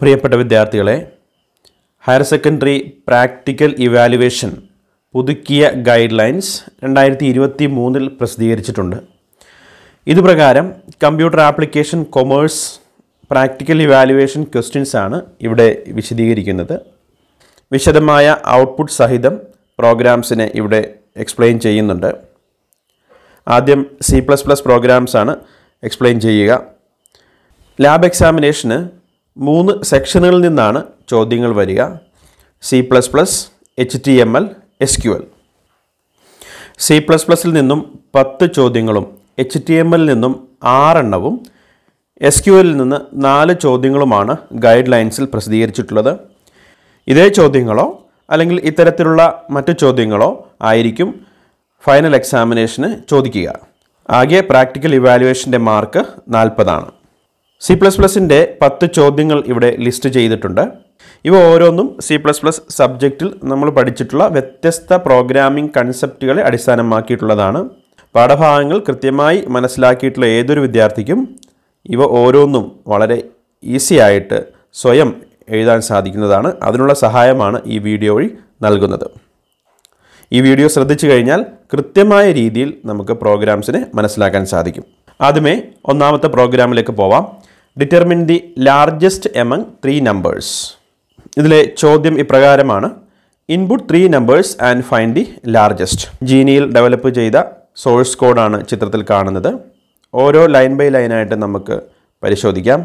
പ്രിയപ്പെട്ട വിദ്യാർത്ഥികളെ higher secondary practical evaluation പുതുക്കിയ ഗൈഡ് ലൈൻസ് രണ്ടായിരത്തി ഇരുപത്തി മൂന്നിൽ പ്രസിദ്ധീകരിച്ചിട്ടുണ്ട് ഇതുപ്രകാരം computer application commerce practical evaluation questions ആണ് ഇവിടെ വിശദീകരിക്കുന്നത് വിശദമായ ഔട്ട്പുട്ട് സഹിതം പ്രോഗ്രാംസിനെ ഇവിടെ എക്സ്പ്ലെയിൻ ചെയ്യുന്നുണ്ട് ആദ്യം സി പ്ലസ് പ്ലസ് പ്രോഗ്രാംസ് ആണ് എക്സ്പ്ലെയിൻ ചെയ്യുക ലാബ് എക്സാമിനേഷന് മൂന്ന് സെക്ഷനുകളിൽ നിന്നാണ് ചോദ്യങ്ങൾ വരിക C plus plus H T M L S Q L C plus പ്ലസിൽ നിന്നും പത്ത് ചോദ്യങ്ങളും എച്ച് ടി എം എല്ലിൽ നിന്നും ആറെണ്ണവും എസ് ക്യു എല്ലിൽ നിന്ന് നാല് ചോദ്യങ്ങളുമാണ് ഗൈഡ് ലൈൻസിൽ പ്രസിദ്ധീകരിച്ചിട്ടുള്ളത് ഇതേ ചോദ്യങ്ങളോ അല്ലെങ്കിൽ ഇത്തരത്തിലുള്ള മറ്റു ചോദ്യങ്ങളോ ആയിരിക്കും ഫൈനൽ എക്സാമിനേഷന് ചോദിക്കുക ആകെ പ്രാക്ടിക്കൽ ഇവാലുവേഷൻ്റെ മാർക്ക് നാൽപ്പതാണ് സി പ്ലസ് പ്ലസിൻ്റെ പത്ത് ചോദ്യങ്ങൾ ഇവിടെ ലിസ്റ്റ് ചെയ്തിട്ടുണ്ട് ഇവ ഓരോന്നും സി പ്ലസ് പ്ലസ് സബ്ജക്റ്റിൽ നമ്മൾ പഠിച്ചിട്ടുള്ള വ്യത്യസ്ത പ്രോഗ്രാമിംഗ് കൺസെപ്റ്റുകളെ അടിസ്ഥാനമാക്കിയിട്ടുള്ളതാണ് പാഠഭാഗങ്ങൾ കൃത്യമായി മനസ്സിലാക്കിയിട്ടുള്ള ഏതൊരു വിദ്യാർത്ഥിക്കും ഇവ ഓരോന്നും വളരെ ഈസി ആയിട്ട് സ്വയം എഴുതാൻ സാധിക്കുന്നതാണ് അതിനുള്ള സഹായമാണ് ഈ വീഡിയോ വഴി നൽകുന്നത് ഈ വീഡിയോ ശ്രദ്ധിച്ചു കഴിഞ്ഞാൽ കൃത്യമായ രീതിയിൽ നമുക്ക് പ്രോഗ്രാംസിനെ മനസ്സിലാക്കാൻ സാധിക്കും ആദ്യമേ ഒന്നാമത്തെ പ്രോഗ്രാമിലേക്ക് പോവാം determine the largest among three numbers ഇതിലെ ചോദ്യം ഇപ്രകാരമാണ് input three numbers and find the largest ജീനിയിൽ ഡെവലപ്പ് ചെയ്ത സോഴ്സ് കോഡാണ് ചിത്രത്തിൽ കാണുന്നത് ഓരോ ലൈൻ ബൈ ലൈനായിട്ട് നമുക്ക് പരിശോധിക്കാം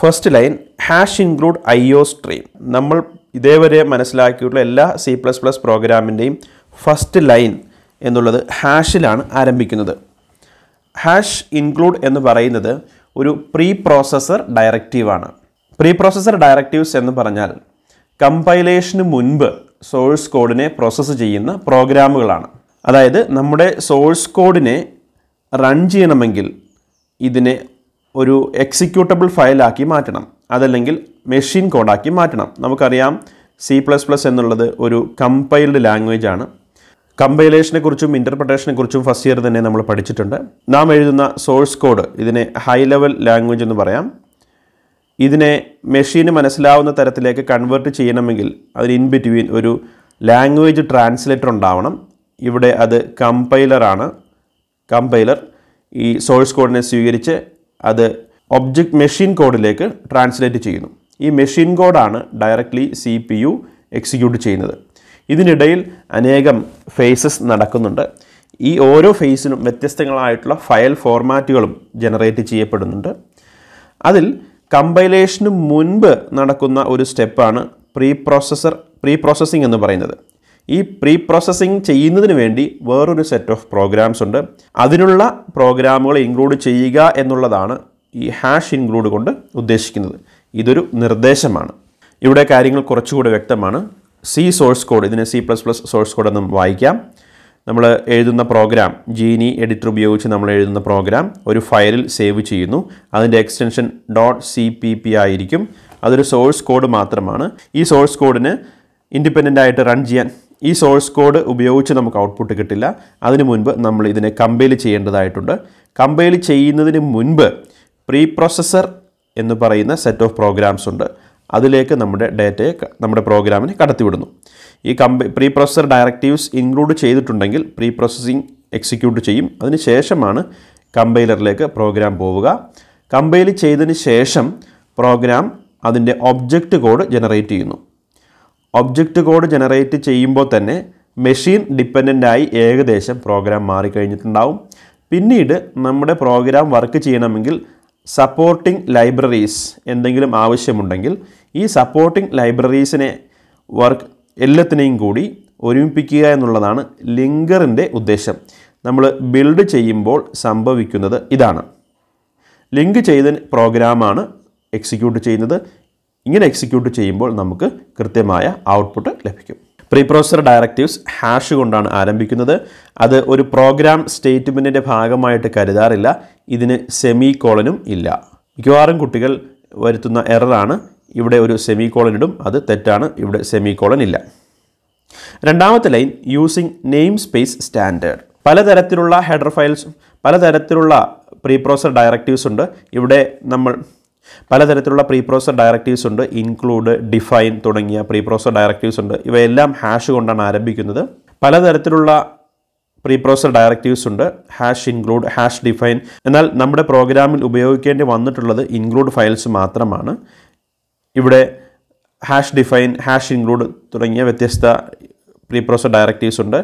first line hash include I O stream നമ്മൾ ഇതേവരെ മനസ്സിലാക്കിയിട്ടുള്ള എല്ലാ സി പ്ലസ് പ്ലസ് പ്രോഗ്രാമിൻ്റെയും ഫസ്റ്റ് ലൈൻ എന്നുള്ളത് ഹാഷിലാണ് ആരംഭിക്കുന്നത് ഹാഷ് ഇൻക്ലൂഡ് എന്ന് പറയുന്നത് ഒരു പ്രീ പ്രോസസർ ഡയറക്റ്റീവാണ് പ്രീ പ്രോസസർ ഡയറക്റ്റീവ്സ് എന്ന് പറഞ്ഞാൽ കമ്പൈലേഷന് മുൻപ് സോഴ്സ് കോഡിനെ പ്രോസസ്സ് ചെയ്യുന്ന പ്രോഗ്രാമുകളാണ് അതായത് നമ്മുടെ സോഴ്സ് കോഡിനെ റൺ ചെയ്യണമെങ്കിൽ ഇതിനെ ഒരു എക്സിക്യൂട്ടബിൾ ഫയലാക്കി മാറ്റണം അതല്ലെങ്കിൽ മെഷീൻ കോഡാക്കി മാറ്റണം നമുക്കറിയാം സി പ്ലസ് പ്ലസ് എന്നുള്ളത് ഒരു കമ്പൈൽഡ് ലാംഗ്വേജ് ആണ് കമ്പൈലേഷനെ കുറിച്ചും ഇൻ്റർപ്രിട്ടേഷനെ കുറിച്ചും ഫസ്റ്റ് ഇയർ തന്നെ നമ്മൾ പഠിച്ചിട്ടുണ്ട് നാം എഴുതുന്ന സോഴ്സ് കോഡ് ഇതിനെ ഹൈ ലെവൽ ലാംഗ്വേജ് എന്ന് പറയാം ഇതിനെ മെഷീന് മനസ്സിലാവുന്ന തരത്തിലേക്ക് കൺവേർട്ട് ചെയ്യണമെങ്കിൽ അതിന് ഇൻ ബിറ്റ്വീൻ ഒരു ലാംഗ്വേജ് ട്രാൻസ്ലേറ്റർ ഉണ്ടാവണം ഇവിടെ അത് കമ്പൈലറാണ് കമ്പൈലർ ഈ സോഴ്സ് കോഡിനെ സ്വീകരിച്ച് അത് ഒബ്ജക്റ്റ് മെഷീൻ കോഡിലേക്ക് ട്രാൻസ്ലേറ്റ് ചെയ്യുന്നു ഈ മെഷീൻ കോഡാണ് directly C P U execute ചെയ്യുന്നത് ഇതിനിടയിൽ അനേകം ഫേസസ് നടക്കുന്നുണ്ട് ഈ ഓരോ ഫേസിനും വ്യത്യസ്തങ്ങളായിട്ടുള്ള ഫയൽ ഫോർമാറ്റുകളും ജനറേറ്റ് ചെയ്യപ്പെടുന്നുണ്ട് അതിൽ കമ്പൈലേഷന് മുൻപ് നടക്കുന്ന ഒരു സ്റ്റെപ്പാണ് പ്രീ പ്രോസസ്സർ പ്രീ പ്രോസസ്സിംഗ് എന്ന് പറയുന്നത് ഈ പ്രീ പ്രോസസ്സിംഗ് ചെയ്യുന്നതിന് വേണ്ടി വേറൊരു സെറ്റ് ഓഫ് പ്രോഗ്രാംസ് ഉണ്ട് അതിനുള്ള പ്രോഗ്രാമുകൾ ഇൻക്ലൂഡ് ചെയ്യുക എന്നുള്ളതാണ് ഈ ഹാഷ് ഇൻക്ലൂഡ് കൊണ്ട് ഉദ്ദേശിക്കുന്നത് ഇതൊരു നിർദ്ദേശമാണ് ഇവിടെ കാര്യങ്ങൾ കുറച്ചുകൂടി വ്യക്തമാണ് സി സോഴ്സ് കോഡ് ഇതിനെ C plus plus source code എന്നും വായിക്കാം നമ്മൾ എഴുതുന്ന പ്രോഗ്രാം ജീനി എഡിറ്റർ ഉപയോഗിച്ച് നമ്മൾ എഴുതുന്ന പ്രോഗ്രാം ഒരു ഫയലിൽ സേവ് ചെയ്യുന്നു അതിൻ്റെ extension dot C P P ആയിരിക്കും അതൊരു സോഴ്സ് കോഡ് മാത്രമാണ് ഈ സോഴ്സ് കോഡിന് ഇൻഡിപെൻഡൻ്റ് ആയിട്ട് റൺ ചെയ്യാൻ ഈ സോഴ്സ് കോഡ് ഉപയോഗിച്ച് നമുക്ക് ഔട്ട്പുട്ട് കിട്ടില്ല അതിനു മുൻപ് നമ്മൾ ഇതിനെ കമ്പയിൽ ചെയ്യേണ്ടതായിട്ടുണ്ട് കമ്പയിൽ ചെയ്യുന്നതിന് മുൻപ് പ്രീ പ്രോസസ്സർ എന്ന് പറയുന്ന സെറ്റ് ഓഫ് പ്രോഗ്രാംസ് ഉണ്ട് അതിലേക്ക് നമ്മുടെ ഡേറ്റയെ നമ്മുടെ പ്രോഗ്രാമിന് കടത്തിവിടുന്നു ഈ കമ്പ പ്രീ പ്രോസസർ ഡയറക്റ്റീവ്സ് ഇൻക്ലൂഡ് ചെയ്തിട്ടുണ്ടെങ്കിൽ പ്രീ പ്രോസസ്സിംഗ് എക്സിക്യൂട്ട് ചെയ്യും അതിനുശേഷമാണ് കമ്പൈലറിലേക്ക് പ്രോഗ്രാം പോവുക കമ്പൈൽ ചെയ്തതിന് ശേഷം പ്രോഗ്രാം അതിൻ്റെ ഒബ്ജക്റ്റ് കോഡ് ജനറേറ്റ് ചെയ്യുന്നു ഒബ്ജക്റ്റ് കോഡ് ജനറേറ്റ് ചെയ്യുമ്പോൾ തന്നെ മെഷീൻ ഡിപ്പെൻഡൻ്റായി ഏകദേശം പ്രോഗ്രാം മാറിക്കഴിഞ്ഞിട്ടുണ്ടാവും പിന്നീട് നമ്മുടെ പ്രോഗ്രാം വർക്ക് ചെയ്യണമെങ്കിൽ സപ്പോർട്ടിംഗ് ലൈബ്രറീസ് എന്തെങ്കിലും ആവശ്യമുണ്ടെങ്കിൽ ഈ സപ്പോർട്ടിംഗ് ലൈബ്രറീസിനെ വർക്ക് എല്ലാത്തിനെയും കൂടി ഒരുമിപ്പിക്കുക എന്നുള്ളതാണ് ലിങ്കറിൻ്റെ ഉദ്ദേശം നമ്മൾ ബിൽഡ് ചെയ്യുമ്പോൾ സംഭവിക്കുന്നത് ഇതാണ് ലിങ്ക് ചെയ്ത പ്രോഗ്രാമാണ് എക്സിക്യൂട്ട് ചെയ്യുന്നത് ഇങ്ങനെ എക്സിക്യൂട്ട് ചെയ്യുമ്പോൾ നമുക്ക് കൃത്യമായ ഔട്ട്പുട്ട് ലഭിക്കും പ്രീപ്രോസർ ഡയറക്റ്റീവ്സ് ഹാഷ് കൊണ്ടാണ് ആരംഭിക്കുന്നത് അത് ഒരു പ്രോഗ്രാം സ്റ്റേറ്റ്മെൻറ്റിൻ്റെ ഭാഗമായിട്ട് കരുതാറില്ല ഇതിന് സെമി കോളനും ഇല്ല മിക്കവാറും കുട്ടികൾ വരുത്തുന്ന എററാണ് ഇവിടെ ഒരു സെമി കോളൻ ഇടും അത് തെറ്റാണ് ഇവിടെ സെമി കോളൻ ഇല്ല രണ്ടാമത്തെ line using name space standard പലതരത്തിലുള്ള ഹെഡർ ഫയൽസും പലതരത്തിലുള്ള പ്രീപ്രോസർ ഡയറക്റ്റീവ്സ് ഉണ്ട് ഇവിടെ നമ്മൾ പലതരത്തിലുള്ള പ്രീപ്രോസർ ഡയറക്റ്റീവ്സ് ഉണ്ട് ഇൻക്ലൂഡ് ഡിഫൈൻ തുടങ്ങിയ പ്രീപ്രോസർ ഡയറക്റ്റീവ്സ് ഉണ്ട് ഇവയെല്ലാം ഹാഷ് കൊണ്ടാണ് ആരംഭിക്കുന്നത് പലതരത്തിലുള്ള പ്രീ പ്രോസർ ഡയറക്റ്റീവ്സ് ഉണ്ട് ഹാഷ് ഇൻക്ലൂഡ് ഹാഷ് ഡിഫൈൻ എന്നാൽ നമ്മുടെ പ്രോഗ്രാമിൽ ഉപയോഗിക്കേണ്ടി വന്നിട്ടുള്ളത് ഇൻക്ലൂഡ് ഫയൽസ് മാത്രമാണ് ഇവിടെ ഹാഷ് ഡിഫൈൻ ഹാഷ് ഇൻക്ലൂഡ് തുടങ്ങിയ വ്യത്യസ്ത പ്രീ പ്രോസർ ഡയറക്റ്റീവ്സ് ഉണ്ട്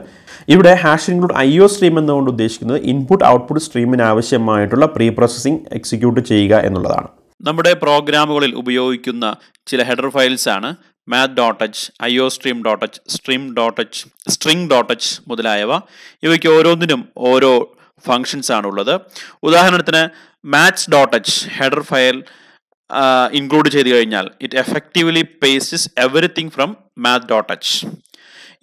ഇവിടെ hash include I O stream എന്നുകൊണ്ട് ഉദ്ദേശിക്കുന്നത് ഇൻപുട്ട് ഔട്ട്പുട്ട് സ്ട്രീമിന് ആവശ്യമായിട്ടുള്ള പ്രീ പ്രോസസ്സിംഗ് എക്സിക്യൂട്ട് ചെയ്യുക എന്നുള്ളതാണ് നമ്മുടെ പ്രോഗ്രാമുകളിൽ ഉപയോഗിക്കുന്ന ചില ഹെഡർ ഫയൽസ് ആണ് math dot dot dot H H stream stream H string dot H മുതലായവ ഇവയ്ക്ക് ഓരോന്നിനും ഓരോ ഫങ്ഷൻസ് ആണ് ഉള്ളത് ഉദാഹരണത്തിന് maths dot H header file include ചെയ്ത് കഴിഞ്ഞാൽ it effectively pastes everything from math dot H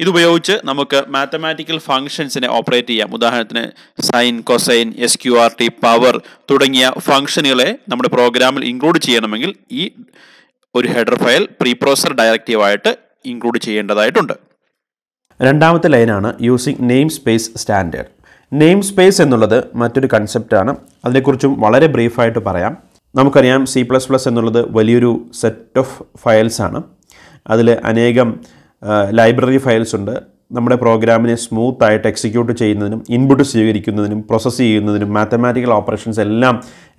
ഇതുപയോഗിച്ച് നമുക്ക് മാത്തമാറ്റിക്കൽ ഫങ്ഷൻസിനെ ഓപ്പറേറ്റ് ചെയ്യാം ഉദാഹരണത്തിന് sine cosine S Q R T power തുടങ്ങിയ ഫങ്ഷനുകളെ നമ്മുടെ പ്രോഗ്രാമിൽ ഇൻക്ലൂഡ് ചെയ്യണമെങ്കിൽ ഈ ഒരു ഹെഡർ ഫയൽ പ്രീ പ്രോസർ ആയിട്ട് ഇൻക്ലൂഡ് ചെയ്യേണ്ടതായിട്ടുണ്ട് രണ്ടാമത്തെ ലൈനാണ് using name space standard name space എന്നുള്ളത് മറ്റൊരു കൺസെപ്റ്റാണ് അതിനെക്കുറിച്ചും വളരെ ബ്രീഫായിട്ട് പറയാം നമുക്കറിയാം സി പ്ലസ് പ്ലസ് എന്നുള്ളത് വലിയൊരു സെറ്റ് ഓഫ് ഫയൽസ് ആണ് അതിൽ അനേകം ലൈബ്രറി ഫയൽസ് ഉണ്ട് നമ്മുടെ പ്രോഗ്രാമിനെ സ്മൂത്ത് ആയിട്ട് എക്സിക്യൂട്ട് ചെയ്യുന്നതിനും ഇൻപുട്ട് സ്വീകരിക്കുന്നതിനും പ്രോസസ്സ് ചെയ്യുന്നതിനും മാത്തമാറ്റിക്കൽ ഓപ്പറേഷൻസ് എല്ലാം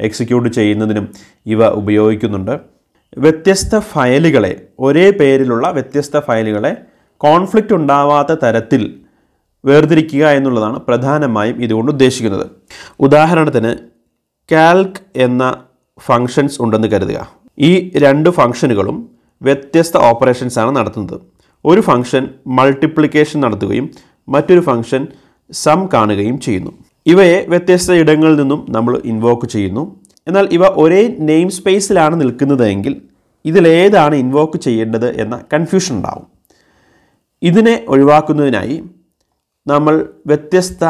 എക്സിക്യൂട്ട് ചെയ്യുന്നതിനും ഇവ ഉപയോഗിക്കുന്നുണ്ട് വ്യത്യസ്ത ഫയലുകളെ ഒരേ പേരിലുള്ള വ്യത്യസ്ത ഫയലുകളെ കോൺഫ്ലിക്റ്റ് ഉണ്ടാവാത്ത തരത്തിൽ വേർതിരിക്കുക എന്നുള്ളതാണ് പ്രധാനമായും ഇതുകൊണ്ട് ഉദ്ദേശിക്കുന്നത് ഉദാഹരണത്തിന് കാൽക്ക് എന്ന ഫങ്ഷൻസ് ഉണ്ടെന്ന് കരുതുക ഈ രണ്ട് ഫങ്ഷനുകളും വ്യത്യസ്ത ഓപ്പറേഷൻസ് ആണ് നടത്തുന്നത് ഒരു ഫങ്ഷൻ മൾട്ടിപ്ലിക്കേഷൻ നടത്തുകയും മറ്റൊരു ഫങ്ഷൻ സം കാണുകയും ചെയ്യുന്നു ഇവയെ വ്യത്യസ്ത ഇടങ്ങളിൽ നിന്നും നമ്മൾ ഇൻവോക്ക് ചെയ്യുന്നു എന്നാൽ ഇവ ഒരേ നെയിം സ്പേസിലാണ് നിൽക്കുന്നതെങ്കിൽ ഇതിലേതാണ് ഇൻവോക്ക് ചെയ്യേണ്ടത് എന്ന കൺഫ്യൂഷൻ ഉണ്ടാവും ഇതിനെ ഒഴിവാക്കുന്നതിനായി നമ്മൾ വ്യത്യസ്ത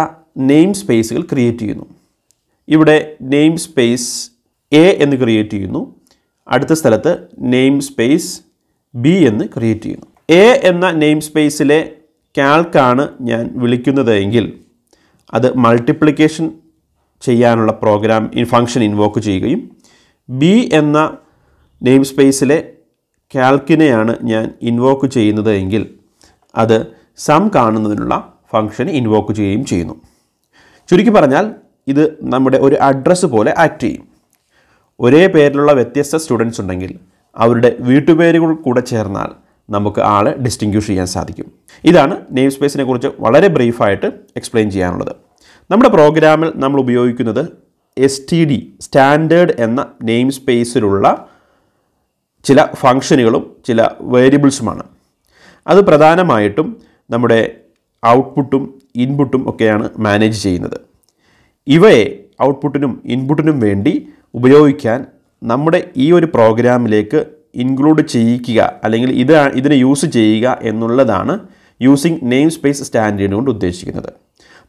നെയിം സ്പേസുകൾ ക്രിയേറ്റ് ചെയ്യുന്നു ഇവിടെ നെയിം സ്പേസ് എ എന്ന് ക്രിയേറ്റ് ചെയ്യുന്നു അടുത്ത സ്ഥലത്ത് നെയിം സ്പേസ് ബി എന്ന് ക്രിയേറ്റ് ചെയ്യുന്നു എ എന്ന നെയിം സ്പേസിലെ കാൽക്കാണ് ഞാൻ വിളിക്കുന്നത് എങ്കിൽ അത് മൾട്ടിപ്ലിക്കേഷൻ ചെയ്യാനുള്ള പ്രോഗ്രാം ഇൻ ഫങ്ഷൻ ഇൻവോക്ക് ചെയ്യുകയും ബി എന്ന നെയിം സ്പേസിലെ കാൽക്കിനെയാണ് ഞാൻ ഇൻവോക്ക് ചെയ്യുന്നത് എങ്കിൽ അത് സം കാണുന്നതിനുള്ള ഫങ്ഷൻ ഇൻവോക്ക് ചെയ്യുകയും ചെയ്യുന്നു ചുരുക്കി പറഞ്ഞാൽ ഇത് നമ്മുടെ ഒരു അഡ്രസ്സ് പോലെ ആക്ട് ചെയ്യും ഒരേ പേരിലുള്ള വ്യത്യസ്ത സ്റ്റുഡൻസ് ഉണ്ടെങ്കിൽ അവരുടെ വീട്ടുപേരുകൾ കൂടെ ചേർന്നാൽ നമുക്ക് ആളെ ഡിസ്റ്റിങ്ക്യൂഷ് ചെയ്യാൻ സാധിക്കും ഇതാണ് നെയിം സ്പേസിനെ കുറിച്ച് വളരെ ബ്രീഫായിട്ട് എക്സ്പ്ലെയിൻ ചെയ്യാനുള്ളത് നമ്മുടെ പ്രോഗ്രാമിൽ നമ്മൾ ഉപയോഗിക്കുന്നത് എസ് ടി ഡി സ്റ്റാൻഡേർഡ് എന്ന നെയിം സ്പേസിലുള്ള ചില ഫങ്ഷനുകളും ചില വേരിയബിൾസുമാണ് അത് പ്രധാനമായിട്ടും നമ്മുടെ ഔട്ട്പുട്ടും ഇൻപുട്ടും ഒക്കെയാണ് മാനേജ് ചെയ്യുന്നത് ഇവയെ ഔട്ട്പുട്ടിനും ഇൻപുട്ടിനും വേണ്ടി ഉപയോഗിക്കാൻ നമ്മുടെ ഈ ഒരു പ്രോഗ്രാമിലേക്ക് ഇൻക്ലൂഡ് ചെയ്യിക്കുക അല്ലെങ്കിൽ ഇത് ഇതിനെ യൂസ് ചെയ്യുക എന്നുള്ളതാണ് യൂസിങ് നെയിം സ്പേസ് സ്റ്റാൻഡേർഡ് കൊണ്ട് ഉദ്ദേശിക്കുന്നത്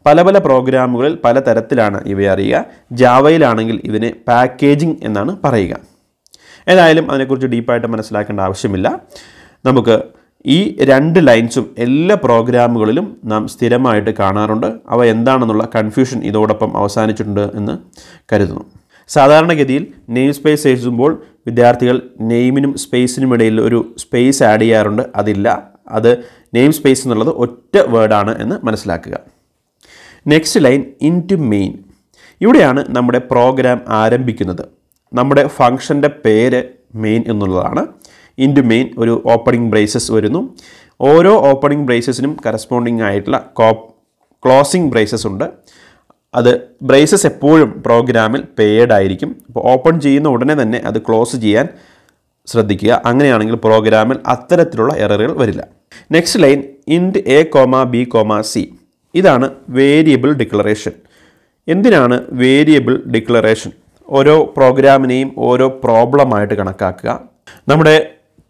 പല പല പ്രോഗ്രാമുകളിൽ പല തരത്തിലാണ് ഇവയെ അറിയുക ജാവയിലാണെങ്കിൽ ഇതിന് പാക്കേജിംഗ് എന്നാണ് പറയുക ഏതായാലും അതിനെക്കുറിച്ച് ഡീപ്പായിട്ട് മനസ്സിലാക്കേണ്ട ആവശ്യമില്ല നമുക്ക് ഈ രണ്ട് ലൈൻസും എല്ലാ പ്രോഗ്രാമുകളിലും നാം സ്ഥിരമായിട്ട് കാണാറുണ്ട് അവ എന്താണെന്നുള്ള കൺഫ്യൂഷൻ ഇതോടൊപ്പം അവസാനിച്ചിട്ടുണ്ട് എന്ന് കരുതുന്നു സാധാരണഗതിയിൽ നെയിം സ്പേസ് എഴുതുമ്പോൾ വിദ്യാർത്ഥികൾ നെയിമിനും സ്പേസിനും ഇടയിൽ ഒരു സ്പേസ് ആഡ് ചെയ്യാറുണ്ട് അതില്ല അത് നെയിം സ്പേസ് എന്നുള്ളത് ഒറ്റ വേർഡാണ് എന്ന് മനസ്സിലാക്കുക next line int main ഇവിടെയാണ് നമ്മുടെ പ്രോഗ്രാം ആരംഭിക്കുന്നത് നമ്മുടെ ഫങ്ഷൻ്റെ പേര് മെയിൻ എന്നുള്ളതാണ് ഇൻ ടു മെയിൻ ഒരു ഓപ്പണിംഗ് ബ്രേസസ് വരുന്നു ഓരോ ഓപ്പണിംഗ് ബ്രേസസിനും കറസ്പോണ്ടിങ് ആയിട്ടുള്ള കോ ക്ലോസിംഗ് ബ്രേസസ് ഉണ്ട് അത് ബ്രേസസ് എപ്പോഴും പ്രോഗ്രാമിൽ പേയ്ഡ് ആയിരിക്കും അപ്പോൾ ഓപ്പൺ ചെയ്യുന്ന ഉടനെ തന്നെ അത് ക്ലോസ് ചെയ്യാൻ ശ്രദ്ധിക്കുക അങ്ങനെയാണെങ്കിൽ പ്രോഗ്രാമിൽ അത്തരത്തിലുള്ള എററുകൾ വരില്ല next line int A comma B comma C ഇതാണ് വേരിയബിൾ ഡിക്ലറേഷൻ എന്തിനാണ് വേരിയബിൾ ഡിക്ലറേഷൻ ഓരോ പ്രോഗ്രാമിനെയും ഓരോ പ്രോബ്ലമായിട്ട് കണക്കാക്കുക നമ്മുടെ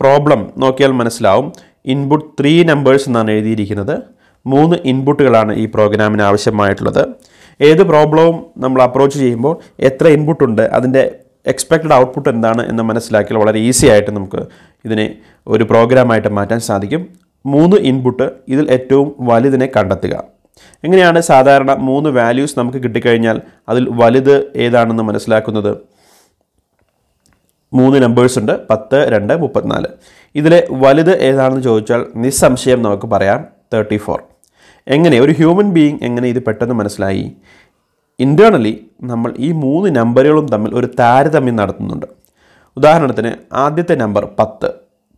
പ്രോബ്ലം നോക്കിയാൽ മനസ്സിലാവും ഇൻപുട്ട് ത്രീ നമ്പേഴ്സ് എന്നാണ് എഴുതിയിരിക്കുന്നത് മൂന്ന് ഇൻപുട്ടുകളാണ് ഈ പ്രോഗ്രാമിന് ആവശ്യമായിട്ടുള്ളത് ഏത് പ്രോബ്ലവും നമ്മൾ അപ്രോച്ച് ചെയ്യുമ്പോൾ എത്ര ഇൻപുട്ട് ഉണ്ട് അതിൻ്റെ എക്സ്പെക്റ്റഡ് ഔട്ട്പുട്ട് എന്താണ് എന്ന് മനസ്സിലാക്കിയാൽ വളരെ ഈസി ആയിട്ട് നമുക്ക് ഇതിനെ ഒരു പ്രോഗ്രാമായിട്ട് മാറ്റാൻ സാധിക്കും മൂന്ന് ഇൻപുട്ട് ഇതിൽ ഏറ്റവും വലുതിനെ കണ്ടെത്തുക എങ്ങനെയാണ് സാധാരണ മൂന്ന് വാല്യൂസ് നമുക്ക് കിട്ടിക്കഴിഞ്ഞാൽ അതിൽ വലുത് ഏതാണെന്ന് മനസ്സിലാക്കുന്നത് മൂന്ന് നമ്പേഴ്സ് ഉണ്ട് പത്ത് രണ്ട് മുപ്പത്തിനാല് ഇതിലെ വലുത് ഏതാണെന്ന് ചോദിച്ചാൽ നിസ്സംശയം നമുക്ക് പറയാം തേർട്ടി ഫോർ എങ്ങനെ ഒരു ഹ്യൂമൻ ബീയിങ് എങ്ങനെ ഇത് പെട്ടെന്ന് മനസ്സിലായി ഇൻറ്റേർണലി നമ്മൾ ഈ മൂന്ന് നമ്പറുകളും തമ്മിൽ ഒരു താരതമ്യം നടത്തുന്നുണ്ട് ഉദാഹരണത്തിന് ആദ്യത്തെ നമ്പർ പത്ത്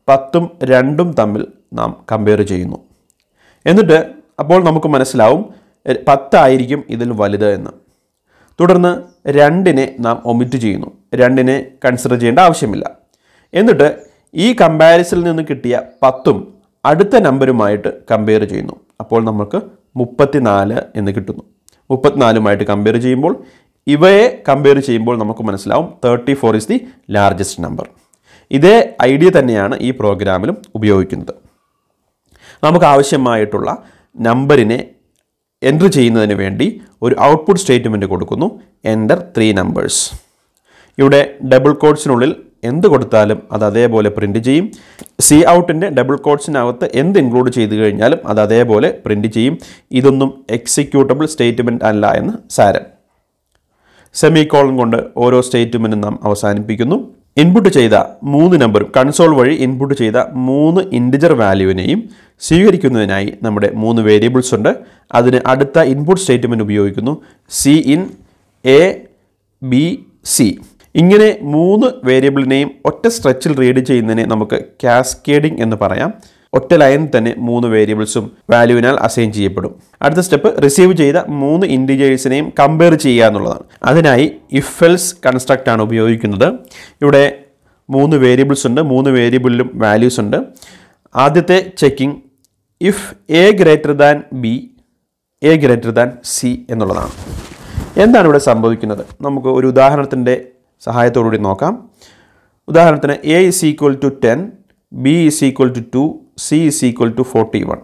പത്തും രണ്ടും തമ്മിൽ നാം കമ്പയർ ചെയ്യുന്നു എന്നിട്ട് അപ്പോൾ നമുക്ക് മനസ്സിലാവും പത്തായിരിക്കും ഇതിൽ വലുത് എന്ന് തുടർന്ന് രണ്ടിനെ നാം ഒമിറ്റ് ചെയ്യുന്നു രണ്ടിനെ കൺസിഡർ ചെയ്യേണ്ട ആവശ്യമില്ല എന്നിട്ട് ഈ കമ്പാരിസണിൽ നിന്ന് കിട്ടിയ പത്തും അടുത്ത നമ്പരുമായിട്ട് കമ്പയർ ചെയ്യുന്നു അപ്പോൾ നമുക്ക് മുപ്പത്തിനാല് എന്ന് കിട്ടുന്നു മുപ്പത്തിനാലുമായിട്ട് കമ്പയർ ചെയ്യുമ്പോൾ ഇവയെ കമ്പയർ ചെയ്യുമ്പോൾ നമുക്ക് മനസ്സിലാവും thirty four is the largest number ഇതേ ഐഡിയ തന്നെയാണ് ഈ പ്രോഗ്രാമിലും ഉപയോഗിക്കുന്നത് നമുക്ക് ആവശ്യമായിട്ടുള്ള നമ്പറിനെ എൻ്റർ ചെയ്യുന്നതിന് വേണ്ടി ഒരു ഔട്ട്പുട്ട് സ്റ്റേറ്റ്മെൻറ്റ് കൊടുക്കുന്നു എൻ്റർ ത്രീ നമ്പേഴ്സ് ഇവിടെ ഡബിൾ കോഡ്സിനുള്ളിൽ എന്ത് കൊടുത്താലും അത് അതേപോലെ പ്രിൻ്റ് ചെയ്യും സി ഔട്ടിൻ്റെ ഡബിൾ കോഡ്സിനകത്ത് എന്ത് ഇൻക്ലൂഡ് ചെയ്ത് കഴിഞ്ഞാലും അത് അതേപോലെ പ്രിൻ്റ് ചെയ്യും ഇതൊന്നും എക്സിക്യൂട്ടബിൾ സ്റ്റേറ്റ്മെൻറ്റ് അല്ല എന്ന് സാരം സെമി കോളം കൊണ്ട് ഓരോ സ്റ്റേറ്റ്മെൻറ്റും നാം അവസാനിപ്പിക്കുന്നു ഇൻപുട്ട് ചെയ്ത മൂന്ന് നമ്പറും കൺസോൾ വഴി ഇൻപുട്ട് ചെയ്ത മൂന്ന് ഇൻഡിജർ വാല്യുവിനെയും സ്വീകരിക്കുന്നതിനായി നമ്മുടെ മൂന്ന് വേരിയബിൾസ് ഉണ്ട് അതിന് അടുത്ത ഇൻപുട്ട് സ്റ്റേറ്റ്മെൻറ്റ് ഉപയോഗിക്കുന്നു cin A B C ഇങ്ങനെ മൂന്ന് വേരിയബിളിനെയും ഒറ്റ സ്ട്രെച്ചിൽ റീഡ് ചെയ്യുന്നതിനെ നമുക്ക് കാസ്കേഡിംഗ് എന്ന് പറയാം ഒറ്റ ലൈൻ തന്നെ മൂന്ന് വേരിയബിൾസും വാല്യൂവിനാൽ അസൈൻ ചെയ്യപ്പെടും അടുത്ത സ്റ്റെപ്പ് റിസീവ് ചെയ്ത മൂന്ന് ഇൻഡിജേഴ്സിനെയും കമ്പയർ ചെയ്യുക എന്നുള്ളതാണ് അതിനായി ഇഫെൽസ് കൺസ്ട്രക്റ്റ് ആണ് ഉപയോഗിക്കുന്നത് ഇവിടെ മൂന്ന് വേരിയബിൾസ് ഉണ്ട് മൂന്ന് വേരിയബിളിലും വാല്യൂസ് ഉണ്ട് ആദ്യത്തെ checking if A greater than B A greater than C എന്നുള്ളതാണ് എന്താണ് ഇവിടെ സംഭവിക്കുന്നത് നമുക്ക് ഒരു ഉദാഹരണത്തിൻ്റെ സഹായത്തോടുകൂടി നോക്കാം ഉദാഹരണത്തിന് A is equal to ten B is equal to two C is equal to forty one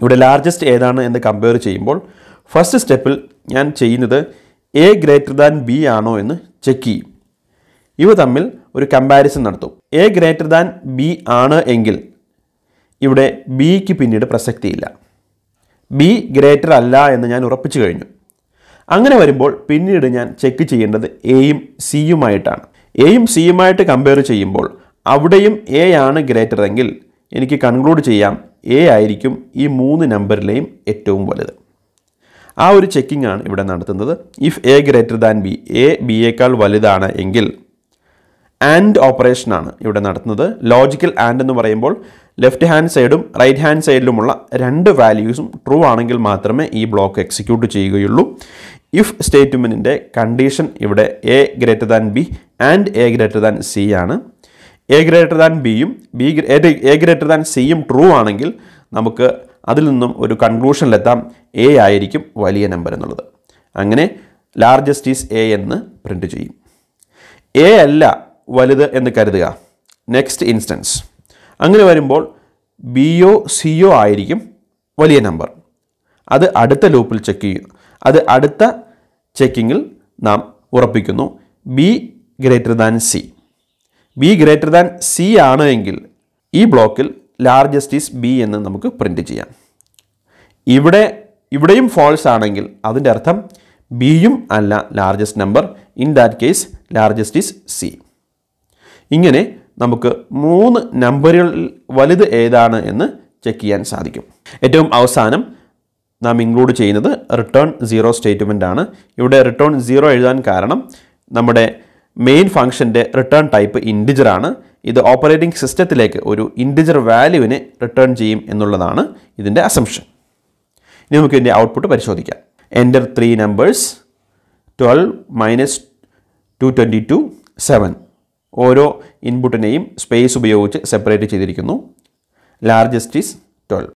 ഇവിടെ ലാർജസ്റ്റ് ഏതാണ് എന്ന് കമ്പയർ ചെയ്യുമ്പോൾ ഫസ്റ്റ് സ്റ്റെപ്പിൽ ഞാൻ ചെയ്യുന്നത് എ ഗ്രേറ്റർ ദാൻ ബി ആണോ എന്ന് ചെക്ക് ചെയ്യും ഇവ തമ്മിൽ ഒരു കമ്പാരിസൺ നടത്തും എ ഗ്രേറ്റർ ദാൻ ബി ആണ് എങ്കിൽ ഇവിടെ ബിക്ക് പിന്നീട് പ്രസക്തിയില്ല ബി ഗ്രേറ്റർ അല്ല എന്ന് ഞാൻ ഉറപ്പിച്ചു കഴിഞ്ഞു അങ്ങനെ വരുമ്പോൾ പിന്നീട് ഞാൻ ചെക്ക് ചെയ്യേണ്ടത് എയും സിയുമായിട്ടാണ് എയും സിയുമായിട്ട് കമ്പയർ ചെയ്യുമ്പോൾ അവിടെയും എ ആണ് ഗ്രേറ്റർ എങ്കിൽ എനിക്ക് കൺക്ലൂഡ് ചെയ്യാം എ ആയിരിക്കും ഈ മൂന്ന് നമ്പറിലെയും ഏറ്റവും വലുത് ആ ഒരു ചെക്കിംഗ് ആണ് ഇവിടെ നടത്തുന്നത് if A greater than B A B എക്കാൾ വലുതാണ് എങ്കിൽ ആൻഡ് ഓപ്പറേഷനാണ് ഇവിടെ നടത്തുന്നത് ലോജിക്കൽ ആൻഡ് എന്ന് പറയുമ്പോൾ ലെഫ്റ്റ് ഹാൻഡ് സൈഡും റൈറ്റ് ഹാൻഡ് സൈഡിലുമുള്ള രണ്ട് വാല്യൂസും ട്രൂ ആണെങ്കിൽ മാത്രമേ ഈ ബ്ലോക്ക് എക്സിക്യൂട്ട് ചെയ്യുകയുള്ളൂ ഇഫ് സ്റ്റേറ്റ്മെൻറ്റിൻ്റെ കണ്ടീഷൻ ഇവിടെ A greater than B and A greater than C ആണ് എ ഗ്രേറ്റർ ദാൻ ബിയും ബി എ ഗ്രേറ്റർ ദാൻ സിയും ട്രൂ ആണെങ്കിൽ നമുക്ക് അതിൽ നിന്നും ഒരു കൺക്ലൂഷനിലെത്താം എ ആയിരിക്കും വലിയ നമ്പർ എന്നുള്ളത് അങ്ങനെ ലാർജസ്റ്റ് ഈസ് എ എന്ന് പ്രിൻറ്റ് ചെയ്യും എ അല്ല വലുത് എന്ന് കരുതുക നെക്സ്റ്റ് ഇൻസ്റ്റൻസ് അങ്ങനെ വരുമ്പോൾ ബിഒ സിഒ ആയിരിക്കും വലിയ നമ്പർ അത് അടുത്ത ലൂപ്പിൽ ചെക്ക് ചെയ്യും അത് അടുത്ത ചെക്കിങ്ങിൽ നാം ഉറപ്പിക്കുന്നു B greater than C B greater than C ആണ് എങ്കിൽ ഈ ബ്ലോക്കിൽ ലാർജസ്റ്റ് ഈസ് ബി എന്ന് നമുക്ക് പ്രിൻ്റ് ചെയ്യാം ഇവിടെ ഇവിടെയും ഫോൾസ് ആണെങ്കിൽ അതിൻ്റെ അർത്ഥം ബിയും അല്ല largest number in that case largest is C ഇങ്ങനെ നമുക്ക് മൂന്ന് നമ്പറുകളിൽ വലുത് ഏതാണ് എന്ന് ചെക്ക് ചെയ്യാൻ സാധിക്കും ഏറ്റവും അവസാനം നാം ഇൻക്ലൂഡ് ചെയ്യുന്നത് റിട്ടേൺ സീറോ സ്റ്റേറ്റ്മെൻ്റ് ആണ് ഇവിടെ റിട്ടേൺ സീറോ എഴുതാൻ കാരണം നമ്മുടെ മെയിൻ ഫംഗ്ഷൻ്റെ റിട്ടേൺ ടൈപ്പ് ഇൻഡിജർ ആണ് ഇത് ഓപ്പറേറ്റിംഗ് സിസ്റ്റത്തിലേക്ക് ഒരു ഇൻഡിജർ വാല്യൂവിന് റിട്ടേൺ ചെയ്യും എന്നുള്ളതാണ് ഇതിൻ്റെ അസംഷൻ ഇനി നമുക്ക് ഇതിൻ്റെ ഔട്ട്പുട്ട് പരിശോധിക്കാം enter three numbers twelve minus two twenty two seven ഓരോ ഇൻപുട്ടിനെയും സ്പേസ് ഉപയോഗിച്ച് സെപ്പറേറ്റ് ചെയ്തിരിക്കുന്നു ലാർജസ്റ്റ് ഈസ് ട്വൽവ്